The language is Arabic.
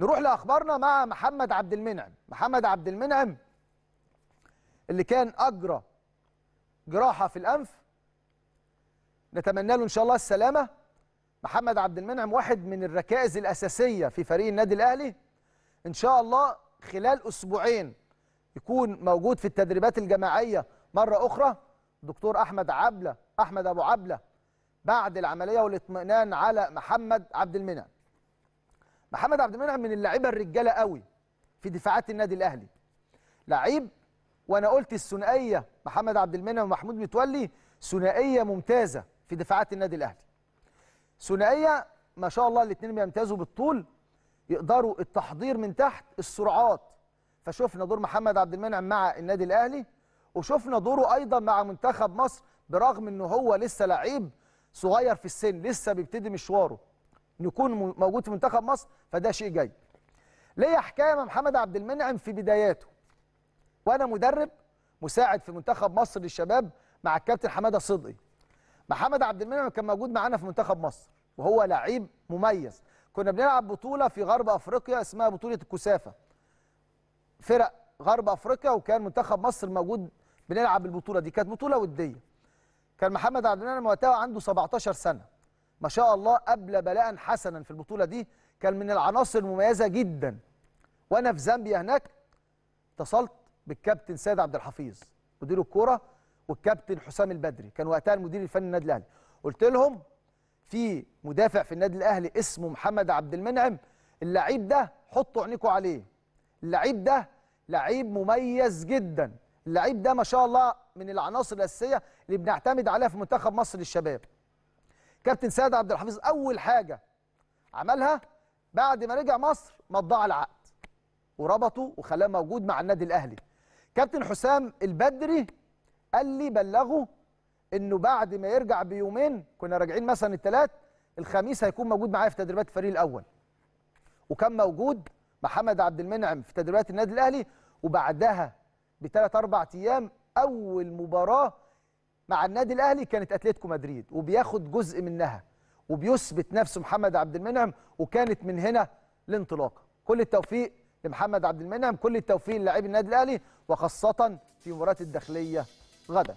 نروح لاخبارنا مع محمد عبد المنعم محمد عبد المنعم اللي كان اجرى جراحه في الانف نتمنى له ان شاء الله السلامه محمد عبد المنعم واحد من الركائز الاساسيه في فريق النادي الاهلي ان شاء الله خلال اسبوعين يكون موجود في التدريبات الجماعيه مره اخرى دكتور احمد عبله احمد ابو عبله بعد العمليه والاطمئنان على محمد عبد المنعم محمد عبد المنعم من اللعيبه الرجاله قوي في دفاعات النادي الاهلي لعيب وانا قلت الثنائيه محمد عبد المنعم ومحمود متولي ثنائيه ممتازه في دفاعات النادي الاهلي ثنائيه ما شاء الله الاثنين بيمتازوا بالطول يقدروا التحضير من تحت السرعات فشفنا دور محمد عبد المنعم مع النادي الاهلي وشفنا دوره ايضا مع منتخب مصر برغم ان هو لسه لعيب صغير في السن لسه بيبتدي مشواره نكون موجود في منتخب مصر فده شيء جيد ليا حكايه مع محمد عبد المنعم في بداياته وانا مدرب مساعد في منتخب مصر للشباب مع الكابتن حماده صدقي محمد عبد المنعم كان موجود معانا في منتخب مصر وهو لعيب مميز كنا بنلعب بطوله في غرب افريقيا اسمها بطوله الكثافه فرق غرب افريقيا وكان منتخب مصر موجود بنلعب البطوله دي كانت بطوله وديه كان محمد عبد المنعم وقتها عنده 17 سنه ما شاء الله أبلى بلاء حسنا في البطولة دي كان من العناصر المميزة جدا وأنا في زامبيا هناك اتصلت بالكابتن سيد عبد الحفيظ مدير الكورة والكابتن حسام البدري كان وقتها المدير الفني للنادي الأهلي قلت لهم في مدافع في النادي الأهلي اسمه محمد عبد المنعم اللعيب ده حطوا عينيكم عليه اللعيب ده لعيب مميز جدا اللعيب ده ما شاء الله من العناصر الأساسية اللي بنعتمد عليها في منتخب مصر للشباب كابتن سيد عبد الحفيظ اول حاجه عملها بعد ما رجع مصر مضاع العقد وربطه وخلاه موجود مع النادي الاهلي كابتن حسام البدري قال لي بلغه انه بعد ما يرجع بيومين كنا راجعين مثلا الثلاث الخميس هيكون موجود معايا في تدريبات الفريق الاول وكان موجود محمد عبد المنعم في تدريبات النادي الاهلي وبعدها بثلاث اربع ايام اول مباراه مع النادي الاهلي كانت اتلتيكو مدريد وبياخد جزء منها وبيثبت نفسه محمد عبد المنعم وكانت من هنا الانطلاقه كل التوفيق لمحمد عبد المنعم كل التوفيق للاعبي النادي الاهلي وخاصه في مباراه الداخليه غدا